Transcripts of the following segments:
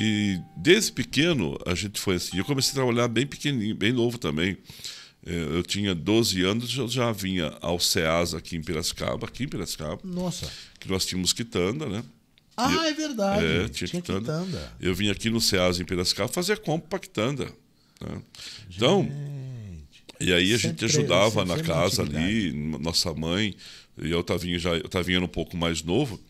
E desde pequeno a gente foi assim. Eu comecei a trabalhar bem pequenininho, bem novo também. É, eu tinha 12 anos, eu já vinha ao SEASA aqui em Piracicaba, aqui em Piracicaba. Nossa. Que nós tínhamos quitanda, né? Ah, eu, é verdade. É, tinha, tinha quitanda. quitanda. Eu vim aqui no SEASA em Piracicaba fazer compra para quitanda. Né? Então, e aí a sempre, gente é, ajudava na é casa ali, nossa mãe, e eu vindo já, eu tava vindo um pouco mais novo,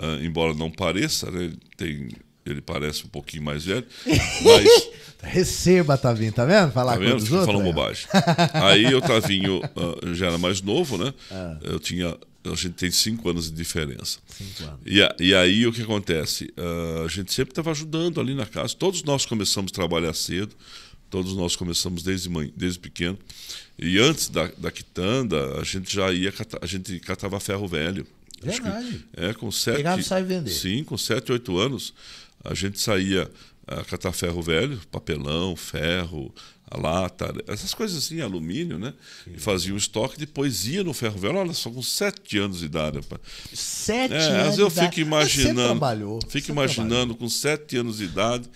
uh, embora não pareça, né? Tem ele parece um pouquinho mais velho, mas... Receba, Tavinho, tá vendo? Falar tá vendo? com os outros. Falando né? bobagem. Aí o Tavinho uh, já era mais novo, né? Ah. Eu tinha... A gente tem cinco anos de diferença. Cinco anos. E, e aí o que acontece? Uh, a gente sempre estava ajudando ali na casa. Todos nós começamos a trabalhar cedo. Todos nós começamos desde, mãe, desde pequeno. E antes da, da quitanda, a gente já ia... a gente catava ferro velho. Verdade. Que, é, com sete... Pegava e vender. Sim, com sete, oito anos a gente saía a eh, catar ferro velho, papelão, ferro, lata, essas coisas assim, alumínio, né? Sim. E fazia um estoque depois ia no ferro velho. Olha só, com sete anos de idade. Sete é, anos? Às vezes eu fico imaginando. Você trabalhou. Fico você imaginando trabalhou. com sete anos de idade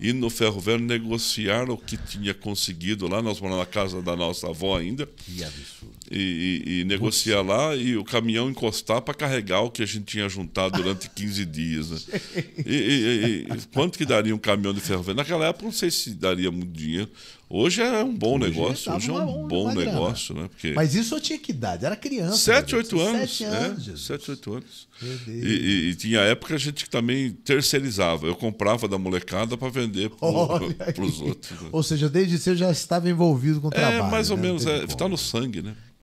ir no ferro velho negociar o que tinha conseguido lá. Nós moramos na casa da nossa avó ainda. Que absurdo. E, e, e negociar lá e o caminhão encostar para carregar o que a gente tinha juntado durante 15 dias. Né? E, e, quanto que daria um caminhão de ferro velho? Naquela época, não sei se daria muito dinheiro. Hoje é um bom Hoje negócio. Hoje é um uma, bom uma negócio, né? Porque... Mas isso eu tinha que idade? Era criança. Sete, oito anos. Sete anos. É, sete, oito anos. E, e, e tinha época a gente também terceirizava. Eu comprava da molecada para vender vender para os outros. Né? Ou seja, desde cedo já estava envolvido com o é, trabalho. É, mais ou né? menos. Está é, tá no sangue, né?